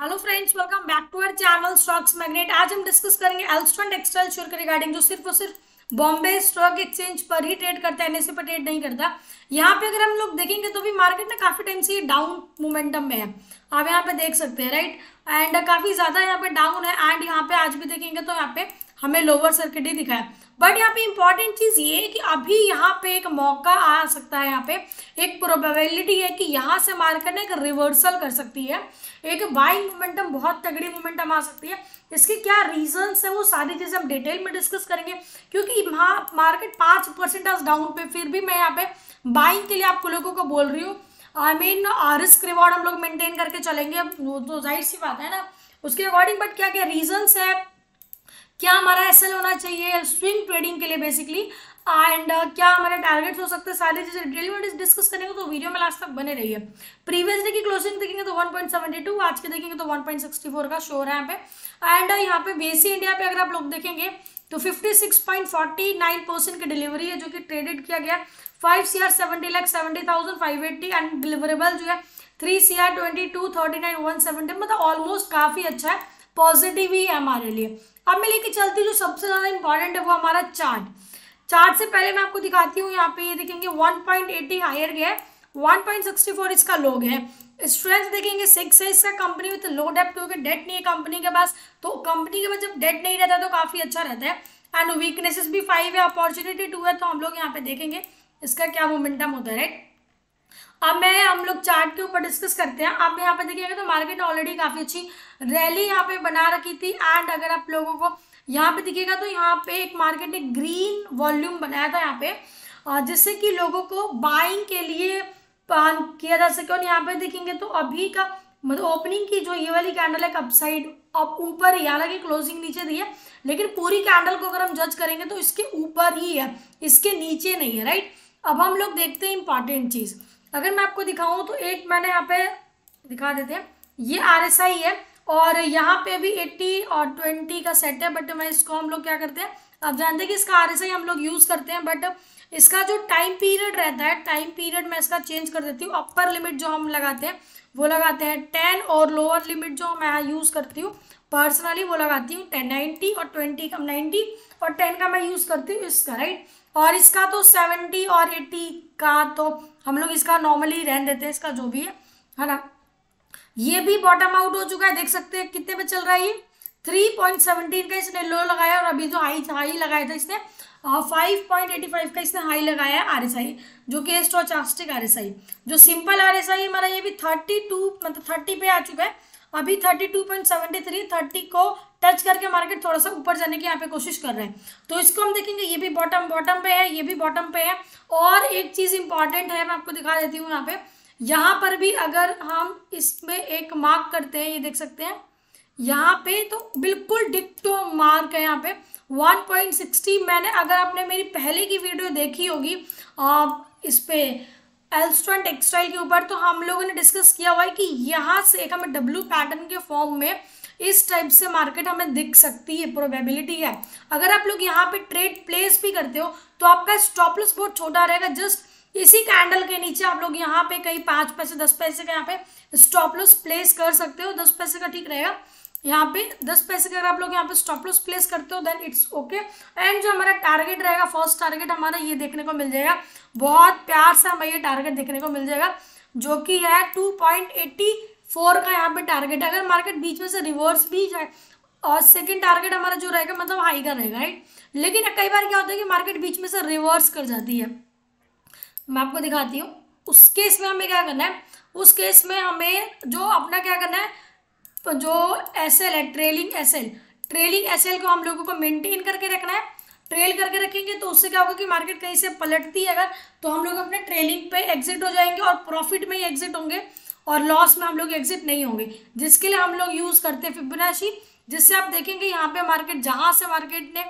hello friends welcome back to our channel stocks magnet आज हम discuss करेंगे Alstone textile share के रिगार्डिंग जो सिर्फ और सिर्फ बॉम्बे स्टॉक एक्सचेंज पर ही ट्रेड करता है एनएसए पर ट्रेड नहीं करता यहाँ पे अगर हम लोग देखेंगे तो भी मार्केट ना काफी टाइम से डाउन मोमेंटम में है आप यहाँ पे देख सकते हैं राइट एंड काफी ज्यादा यहाँ पे डाउन है एंड यहाँ पे आज भी देखेंगे तो यहाँ पे हमें लोअर सर्किट ही दिखाया बट यहाँ पे इंपॉर्टेंट चीज़ ये है कि अभी यहाँ पे एक मौका आ सकता है यहाँ पे एक प्रोबेबिलिटी है कि यहाँ से मार्केट ने एक रिवर्सल कर सकती है एक बाइंग मोमेंटम बहुत तगड़ी मोमेंटम आ सकती है इसके क्या रीजंस है वो सारी चीज़ें हम डिटेल में डिस्कस करेंगे क्योंकि मार्केट पाँच परसेंट डाउन पे फिर भी मैं यहाँ पे बाइंग के लिए आप लोगों को बोल रही हूँ आई मीन रिस्क रिवॉर्ड हम लोग मेंटेन करके चलेंगे तो जाहिर सी बात है ना उसके अकॉर्डिंग बट क्या क्या रीजन्स है क्या हमारा एसएल होना चाहिए स्विंग ट्रेडिंग के लिए बेसिकली एंड uh, क्या हमारे टारगेट्स हो सकते हैं सारी चीज़ें डिटेल में डिस्कस करेंगे तो वीडियो में लास्ट तक बने रहिए प्रीवियस डे की क्लोजिंग देखेंगे तो 1.72 आज के देखेंगे तो 1.64 का शोर है यहाँ पे एंड uh, यहाँ पे बेसी इंडिया पे अगर आप लोग देखेंगे तो 56.49 परसेंट की डिलीवरी है जो कि ट्रेडेड किया गया five C R seventy lakh seventy and deliverable जो है थ्री सी आर ट्वेंटी मतलब ऑलमोस्ट काफ़ी अच्छा है पॉजिटिव ही है हमारे लिए अब मैं लेके चलती हूँ जो सबसे ज़्यादा इंपॉर्टेंट है वो हमारा चार्ट चार्ट से पहले मैं आपको दिखाती हूँ यहाँ पे ये देखेंगे 1.80 हायर गया है 1.64 इसका लो है स्ट्रेंथ देखेंगे सिक्स है इसका कंपनी विथ लो डेप क्योंकि डेट नहीं है कंपनी के पास तो कंपनी के पास जब डेट नहीं रहता तो काफ़ी अच्छा रहता है एंड वीकनेसेस भी फाइव है अपॉर्चुनिटी टू है तो हम लोग यहाँ पे देखेंगे इसका क्या मोमेंटम होता है राइट अब मैं हम लोग चार्ट के ऊपर डिस्कस करते हैं आप यहाँ पे देखिएगा तो मार्केट ऑलरेडी काफ़ी अच्छी रैली यहाँ पे बना रखी थी एंड अगर आप लोगों को यहाँ पे दिखेगा तो यहाँ पे एक मार्केट ने ग्रीन वॉल्यूम बनाया था यहाँ पे जिससे कि लोगों को बाइंग के लिए किया जा सके और यहाँ पे देखेंगे तो अभी का मतलब ओपनिंग की जो ये वाली कैंडल है कब साइड अब ऊपर ही हालांकि क्लोजिंग नीचे दी है लेकिन पूरी कैंडल को अगर हम जज करेंगे तो इसके ऊपर ही है इसके नीचे नहीं है राइट अब हम लोग देखते हैं इंपॉर्टेंट चीज़ अगर मैं आपको दिखाऊं तो एक मैंने यहाँ पे दिखा देते हैं ये आर एस आई है और यहाँ पे भी एट्टी और ट्वेंटी का सेट है बट मैं इसको हम लोग क्या करते हैं आप जानते हैं कि इसका आर एस आई हम लोग यूज़ करते हैं बट इसका जो टाइम पीरियड रहता है टाइम पीरियड मैं इसका चेंज कर देती हूँ अपर लिमिट जो हम लगाते हैं वो लगाते हैं टेन और लोअर लिमिट जो मैं यहाँ यूज़ करती हूँ पर्सनली वो लगाती हूँ टेन नाइन्टी और ट्वेंटी का नाइन्टी और टेन का मैं यूज़ करती हूँ इसका राइट और इसका तो सेवेंटी और एट्टी का तो हम लोग इसका नॉर्मली रहन देते हैं इसका जो भी है है ना ये भी बॉटम आउट हो चुका है देख सकते हैं कितने पे चल रहा है ये थ्री पॉइंट सेवनटीन का इसने लो लगाया और अभी जो हाई हाई लगाया था इसने फाइव पॉइंट एटी फाइव का इसने हाई लगाया आर एस आई जो कि एस्ट्रोचास्टिक आर एस आई जो सिंपल आर एस आई हमारा ये भी थर्टी टू मतलब थर्टी पे आ चुका है अभी thirty two point seventy three thirty को टच करके मार्केट थोड़ा सा ऊपर जाने की यहाँ पे कोशिश कर रहे हैं तो इसको हम देखेंगे ये भी बॉटम बॉटम पे है ये भी बॉटम पे है और एक चीज़ इंपॉर्टेंट है मैं आपको दिखा देती हूँ यहाँ पे यहाँ पर भी अगर हम इसमें एक मार्क करते हैं ये देख सकते हैं यहाँ पे तो बिल्कुल डिक्टो मार्क है यहाँ पे 1.60 मैंने अगर आपने मेरी पहले की वीडियो देखी होगी इस पर एल्स्ट्रॉन टेक्सटाइल के ऊपर तो हम लोगों ने डिस्कस किया हुआ है कि यहाँ से एक हमें डब्ल्यू पैटर्न के फॉर्म में इस टाइप से मार्केट हमें दिख सकती है प्रोबेबिलिटी है अगर आप लोग यहाँ पे ट्रेड प्लेस भी करते हो तो आपका स्टॉपलेस बहुत छोटा रहेगा जस्ट इसी कैंडल के नीचे आप लोग यहाँ पे कहीं पाँच पैसे दस पैसे का यहाँ पे स्टॉपलेस प्लेस कर सकते हो दस पैसे का ठीक रहेगा यहाँ पे दस पैसे का अगर आप लोग यहाँ पे स्टॉप लॉस प्लेस करते हो देन इट्स ओके एंड जो हमारा टारगेट रहेगा फर्स्ट टारगेट हमारा ये देखने को मिल जाएगा बहुत प्यार से हमें ये टारगेट देखने को मिल जाएगा जो कि है टू पॉइंट एट्टी फोर का यहाँ पे टारगेट है अगर मार्केट बीच में से रिवर्स भी जाए और सेकेंड टारगेट हमारा जो रहेगा मतलब हाई का रहेगा राइट लेकिन कई बार क्या होता है कि मार्केट बीच में से रिवर्स कर जाती है मैं आपको दिखाती हूँ उस केस में हमें क्या करना है उस केस में हमें जो अपना क्या करना है तो जो एस एल है trailing S L trailing S L को हम लोगों को मेंटेन करके रखना है ट्रेल करके रखेंगे तो उससे क्या होगा कि मार्केट कहीं से पलटती है अगर तो हम लोग अपने ट्रेलिंग पे एग्जिट हो जाएंगे और प्रॉफिट में ही एग्जिट होंगे और लॉस में हम लोग एग्जिट नहीं होंगे जिसके लिए हम लोग यूज़ करते हैं फिबनाशी जिससे आप देखेंगे यहाँ पे मार्केट जहाँ से मार्केट ने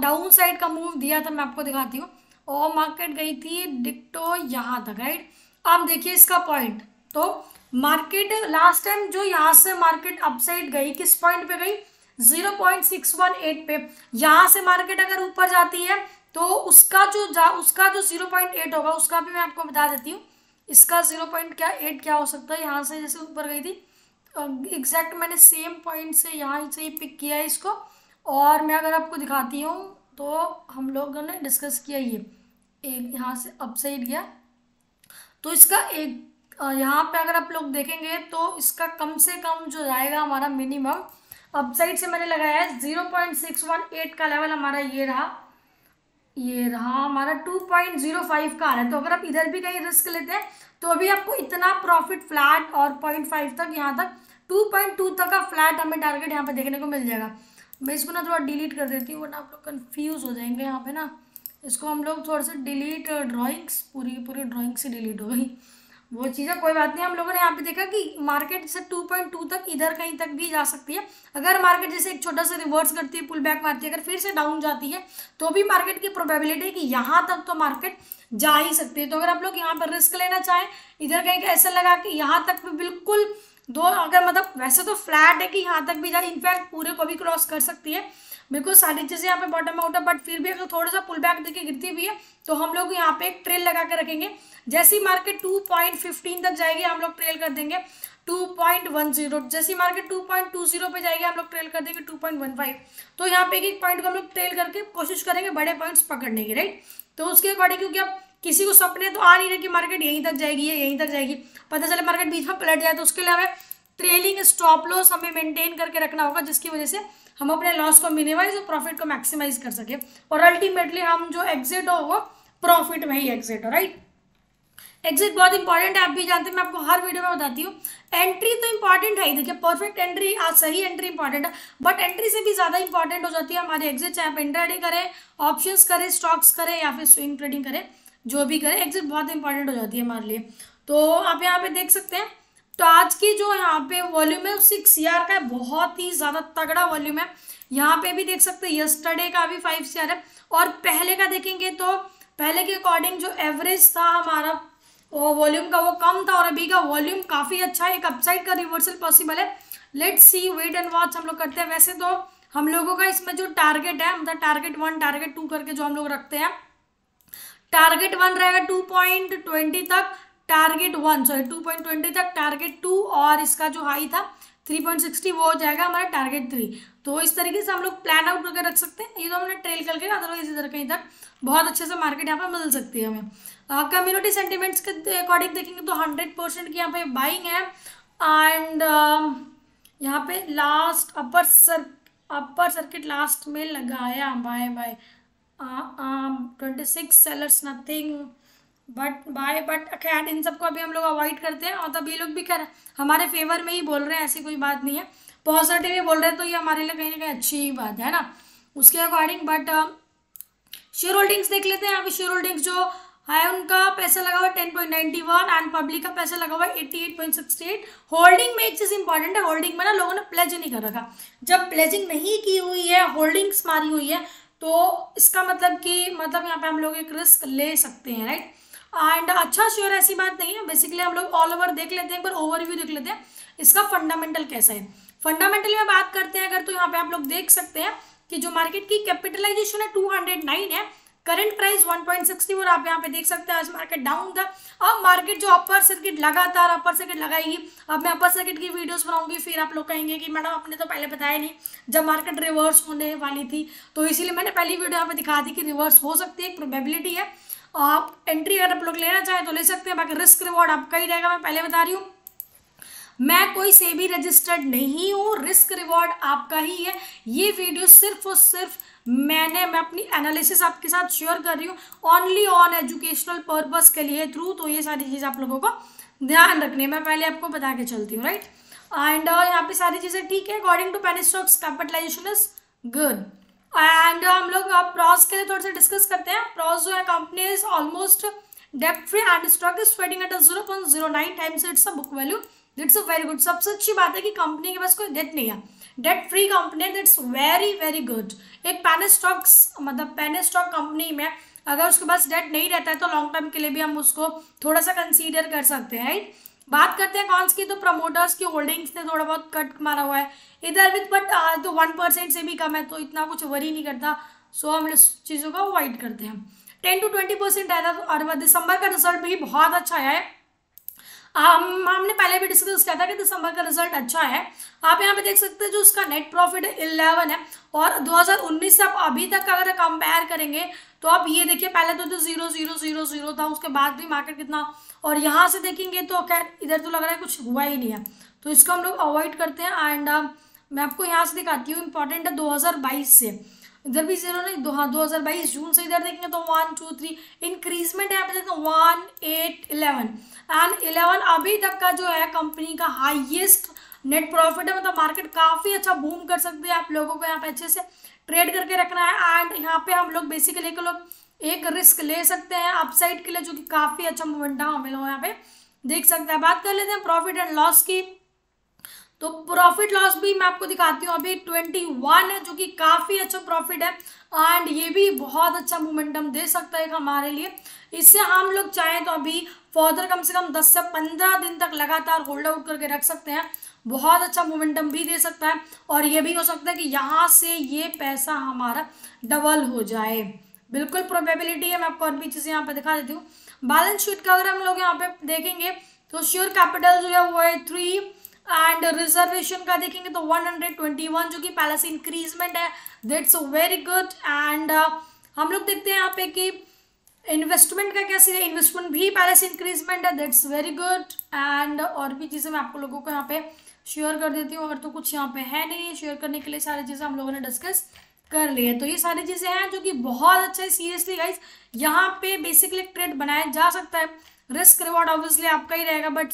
डाउन साइड का मूव दिया था मैं आपको दिखाती हूँ और मार्केट गई थी डिक्टो तो यहाँ तक राइट आप देखिए इसका पॉइंट तो मार्केट लास्ट टाइम जो यहाँ से मार्केट अपसाइड गई किस पॉइंट पे गई 0.618 पे यहाँ से मार्केट अगर ऊपर जाती है तो उसका जो जा उसका जो 0.8 होगा उसका भी मैं आपको बता देती हूँ इसका पॉइंट क्या एट क्या हो सकता है यहाँ से जैसे ऊपर गई थी एग्जैक्ट मैंने सेम पॉइंट से यहाँ से ही पिक किया है इसको और मैं अगर आपको दिखाती हूँ तो हम लोगों ने डिस्कस किया ये एक यहाँ से अपसाइड गया तो इसका एक यहाँ पे अगर आप लोग देखेंगे तो इसका कम से कम जो जाएगा हमारा मिनिमम अपसाइड से मैंने लगाया है zero point six one eight का लेवल हमारा ये रहा ये रहा हमारा टू पॉइंट जीरो फाइव का आ रहा है तो अगर आप इधर भी कहीं रिस्क लेते हैं तो अभी आपको इतना प्रॉफिट फ्लैट और पॉइंट फाइव तक यहाँ तक टू पॉइंट टू तक का फ्लैट हमें टारगेट यहाँ पे देखने को मिल जाएगा मैं इसको ना थोड़ा डिलीट कर देती हूँ वरना आप लोग कन्फ्यूज़ हो जाएंगे यहाँ पे ना इसको हम लोग थोड़ा सा डिलीट ड्राइंग्स पूरी पूरी ड्राइंग्स ही डिलीट हो गई वो चीज़ है कोई बात नहीं हम लोगों ने यहाँ पे देखा कि मार्केट से 2.2 तक इधर कहीं तक भी जा सकती है अगर मार्केट जैसे एक छोटा सा रिवर्स करती है पुल बैक मारती है अगर फिर से डाउन जाती है तो भी मार्केट की प्रोबेबिलिटी है कि यहाँ तक तो मार्केट जा ही सकती है तो अगर आप लोग यहाँ पर रिस्क लेना चाहें इधर कहीं ऐसा लगा कि यहाँ तक भी बिल्कुल दो अगर मतलब वैसे तो फ्लैट है कि यहाँ तक भी जाए इनफैक्ट पूरे को भी क्रॉस कर सकती है बिल्कुल सारी चीज़ें यहाँ पे बॉटम आउट है बट फिर भी अगर थोड़ा सा पुल बैक देखिए गिरती भी है तो हम लोग यहाँ पे एक ट्रेल लगा कर रखेंगे जैसी मार्केट टू पॉइंट फिफ्टीन तक जाएगी हम लोग ट्रेल कर देंगे टू पॉइंट वन जीरो जैसी market two point two zero पे जाएगी हम लोग ट्रेल कर देंगे टू पॉइंट वन फाइव तो यहाँ पे एक एक पॉइंट को हम लोग ट्रेल करके कोशिश करेंगे बड़े पॉइंट्स पकड़ने की राइट तो उसके अकॉर्डिंग क्योंकि अब किसी को सपने तो आ नहीं रहे कि मार्केट यहीं तक जाएगी या यहीं तक जाएगी पता चले मार्केट बीच में पलट जाए तो उसके लिए हमें ट्रेलिंग स्टॉप लॉस हमें मेंटेन करके रखना होगा जिसकी वजह से हम अपने लॉस को मिनिमाइज और प्रॉफिट को मैक्सिमाइज कर सके और अल्टीमेटली हम जो एग्जिट हो वो प्रॉफिट में ही एग्जिट हो राइट एग्जिट बहुत इंपॉर्टेंट है आप भी जानते हैं मैं आपको हर वीडियो में बताती हूँ एंट्री तो इंपॉर्टेंट है ही देखिए परफेक्ट एंट्री आज सही एंट्री इंपॉर्टेंट है बट एंट्री से भी ज़्यादा इंपॉर्टेंट हो जाती है हमारे एग्जिट चाहे आप इंट्राडे करें ऑप्शंस करें स्टॉक्स करें या फिर स्विंग ट्रेडिंग करें जो भी करें एग्जिट बहुत इंपॉर्टेंट हो जाती है हमारे लिए तो आप यहाँ पे देख सकते हैं तो आज की जो यहाँ पे वॉल्यूम है सिक्स सी का है बहुत ही ज़्यादा तगड़ा वॉल्यूम है यहाँ पे भी देख सकते हैं यस्टरडे का भी फाइव सी है और पहले का देखेंगे तो पहले के अकॉर्डिंग जो एवरेज था हमारा वो वॉल्यूम का वो कम था और अभी का वॉल्यूम काफ़ी अच्छा है एक अपसाइड का रिवर्सल पॉसिबल है let see wait and watch हम लोग करते हैं वैसे तो हम लोगों का इसमें जो टारगेट है मतलब टारगेट वन टारगेट टू करके जो हम लोग रखते हैं टारगेट वन रहेगा टू पॉइंट ट्वेंटी तक target one sorry two point twenty था टारगेट टू और इसका जो हाई था थ्री पॉइंट सिक्सटी वो हो जाएगा हमारा टारगेट थ्री तो इस तरीके से हम लोग प्लान आउट करके रख सकते हैं ये तो हमने ट्रेल करके अदरवाइज इधर कहीं तक बहुत अच्छे से मार्केट यहाँ पर मिल सकती है हमें कम्युनिटी सेंटिमेंट्स के अकॉर्डिंग देखेंगे तो हंड्रेड परसेंट की यहाँ पे बाइंग है एंड um, यहाँ पे last upper sir upper circuit last में लगाया buy buy twenty six sellers nothing but buy but खैर इन सबको अभी हम लोग अवॉइड करते हैं और तब ये लोग भी खैर हमारे फेवर में ही बोल रहे हैं ऐसी कोई बात नहीं है पॉजिटिव ही बोल रहे हैं तो ये हमारे लिए कहीं ना कहीं अच्छी ही बात है ना उसके अकॉर्डिंग बट शेयर होल्डिंग्स देख लेते हैं अभी शेयर होल्डिंग्स जो है उनका पैसा लगा हुआ ten point ninety one and public का पैसा लगा हुआ eighty eight point sixty eight holding में एक चीज़ इंपॉर्टेंट है होल्डिंग में ना लोगों ने प्लेज नहीं कर रखा जब प्लेजिंग नहीं की हुई है होल्डिंग्स मारी हुई है तो इसका मतलब कि मतलब यहाँ पे हम लोग एक रिस्क ले सकते हैं राइट एंड अच्छा श्योर ऐसी बात नहीं है बेसिकली हम लोग ऑल ओवर देख लेते हैं एक बार ओवरव्यू देख लेते हैं इसका फंडामेंटल कैसा है फंडामेंटल में बात करते हैं अगर तो यहाँ पे आप लोग देख सकते हैं कि जो मार्केट की कैपिटलाइजेशन है टू है करंट प्राइस 1.60 और आप यहाँ पे देख सकते हैं आज मार्केट डाउन था अब मार्केट जो अपर सर्किट लगातार अपर सर्किट लगाएगी अब मैं अपर सर्किट की वीडियोस बनाऊंगी फिर आप लोग कहेंगे कि मैडम आपने तो पहले बताया नहीं जब मार्केट रिवर्स होने वाली थी तो इसीलिए मैंने पहली वीडियो यहाँ पे दिखा दी कि रिवर्स हो सकती है एक प्रोबेबिलिटी है आप एंट्री अगर आप लोग लेना चाहें तो ले सकते हैं बाकी रिस्क रिवॉर्ड आपका ही रहेगा मैं पहले बता रही हूँ मैं कोई से भी रजिस्टर्ड नहीं हूँ रिस्क रिवॉर्ड आपका ही है ये वीडियो सिर्फ और सिर्फ मैंने मैं अपनी एनालिसिस आपके साथ शेयर कर रही हूँ ओनली ऑन एजुकेशनल पर्पज़ के लिए थ्रू तो ये सारी चीज़ आप लोगों को ध्यान रखने मैं पहले आपको बता के चलती हूँ राइट एंड uh, यहाँ पे सारी चीज़ें ठीक है according to penny stocks capitalization is good and uh, हम लोग प्रॉस uh, के लिए थोड़ा सा डिस्कस करते हैं प्रॉस जो है कंपनी इज ऑलमोस्ट डेप्ट free and stock is trading at zero point zero nine times it's a book value that's a very good सबसे अच्छी बात है कि कंपनी के पास कोई डेट नहीं है डेट फ्री कंपनी है दिट्स वेरी वेरी गुड एक पैने स्टॉक्स मतलब पैने स्टॉक कंपनी में अगर उसके पास डेट नहीं रहता है तो लॉन्ग टर्म के लिए भी हम उसको थोड़ा सा कंसीडर कर सकते हैं राइट बात करते हैं कॉन्स की तो प्रमोटर्स की होल्डिंग्स ने थोड़ा बहुत कट मारा हुआ है इधर भी बट तो वन परसेंट से भी कम है तो इतना कुछ वरी नहीं करता सो हम इस चीज़ों का अवॉइड करते हैं टेन टू ट्वेंटी परसेंट आया था और दिसंबर का रिजल्ट भी बहुत अच्छा है हम हमने पहले भी डिस्कस किया था कि दिसंबर का रिजल्ट अच्छा है आप यहाँ पे देख सकते हैं जो उसका नेट प्रॉफिट 11 है और 2019 से आप अभी तक अगर कंपेयर करेंगे तो आप ये देखिए पहले तो, जो जीरो जीरो जीरो जीरो था उसके बाद भी मार्केट कितना और यहाँ से देखेंगे तो क्या इधर तो लग रहा है कुछ हुआ ही नहीं है तो इसको हम लोग अवॉइड करते हैं एंड मैं आपको यहाँ से दिखाती हूँ इंपॉर्टेंट है दो से इधर भी जीरो नहीं दो हाँ दो हज़ार बाईस जून से इधर देखेंगे तो वन टू थ्री इंक्रीजमेंट है देखते हैं one eight eleven and eleven अभी तक का जो है कंपनी का हाईएस्ट नेट प्रॉफिट है मतलब मार्केट काफ़ी अच्छा बूम कर सकती है आप लोगों को यहाँ पे अच्छे से ट्रेड करके रखना है एंड यहाँ पे हम लोग बेसिकली के लोग एक रिस्क ले सकते हैं अपसाइड के लिए जो कि काफ़ी अच्छा मोमेंटम हमें लोग यहाँ पे देख सकते हैं बात कर लेते हैं प्रॉफिट एंड लॉस की तो प्रॉफिट लॉस भी मैं आपको दिखाती हूँ अभी ट्वेंटी वन है जो कि काफ़ी अच्छा प्रॉफिट है एंड ये भी बहुत अच्छा मोमेंटम दे सकता है हमारे लिए इससे हम लोग चाहें तो अभी फर्दर कम से कम दस से पंद्रह दिन तक लगातार होल्ड आउट करके रख सकते हैं बहुत अच्छा मोमेंटम भी दे सकता है और ये भी हो सकता है कि यहाँ से ये पैसा हमारा डबल हो जाए बिल्कुल प्रोबेबिलिटी है मैं आपको और भी चीज़ें यहाँ पे दिखा देती हूँ बैलेंस शीट का अगर हम लोग यहाँ पे देखेंगे तो श्योर कैपिटल जो है वो है थ्री एंड रिजर्वेशन का देखेंगे तो 121 जो कि पहले से इंक्रीजमेंट है दैट्स वेरी गुड एंड हम लोग देखते हैं यहाँ पे कि इन्वेस्टमेंट का कैसी है इन्वेस्टमेंट भी पहले से इंक्रीजमेंट है दैट्स वेरी गुड एंड और भी चीज़ें मैं आपको लोगों को यहाँ पे शेयर कर देती हूँ और तो कुछ यहाँ पे है नहीं शेयर करने के लिए सारी चीज़ें हम लोगों ने डिस्कस कर लिए तो ये सारी चीज़ें हैं जो कि बहुत अच्छा है सीरियसली गाइज यहाँ पे बेसिकली ट्रेड बनाया जा सकता है रिस्क रिवॉर्ड ऑब्वियसली आपका ही रहेगा बट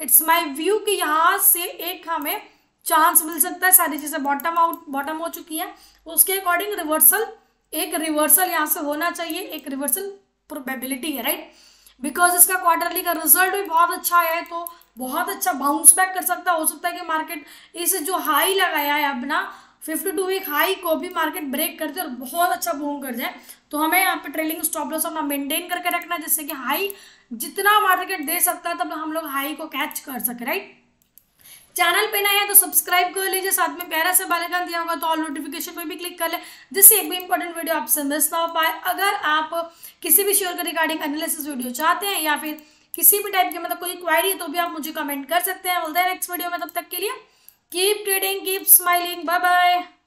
इट्स माई व्यू कि यहाँ से एक हमें चांस मिल सकता है सारी चीज़ें बॉटम आउट बॉटम हो चुकी हैं उसके अकॉर्डिंग रिवर्सल एक रिवर्सल यहाँ से होना चाहिए एक रिवर्सल प्रोबेबिलिटी है राइट बिकॉज इसका क्वार्टरली का रिजल्ट भी बहुत अच्छा आया है तो बहुत अच्छा बाउंस बैक कर सकता हो सकता है कि मार्केट इस जो हाई लगाया है अपना फिफ्टी टू वीक हाई को भी मार्केट ब्रेक कर दे और बहुत अच्छा बूम कर जाए तो हमें यहाँ पे ट्रेलिंग स्टॉप लॉस अपना मेंटेन करके रखना है जिससे कि हाई जितना मार्केट दे सकता है तब हम लोग हाई को कैच कर सके राइट चैनल पे नए है तो सब्सक्राइब कर लीजिए साथ में प्यारा से बेल दिया होगा तो ऑल नोटिफिकेशन पे भी क्लिक कर ले जिससे एक भी इंपॉर्टेंट वीडियो आपसे मिस ना हो पाए अगर आप किसी भी शेयर के रिगार्डिंग एनालिसिस वीडियो चाहते हैं या फिर किसी भी टाइप के मतलब कोई क्वारी है तो भी आप मुझे कमेंट कर सकते हैं बोलते हैं नेक्स्ट वीडियो में तब तक के लिए keep trading keep smiling bye bye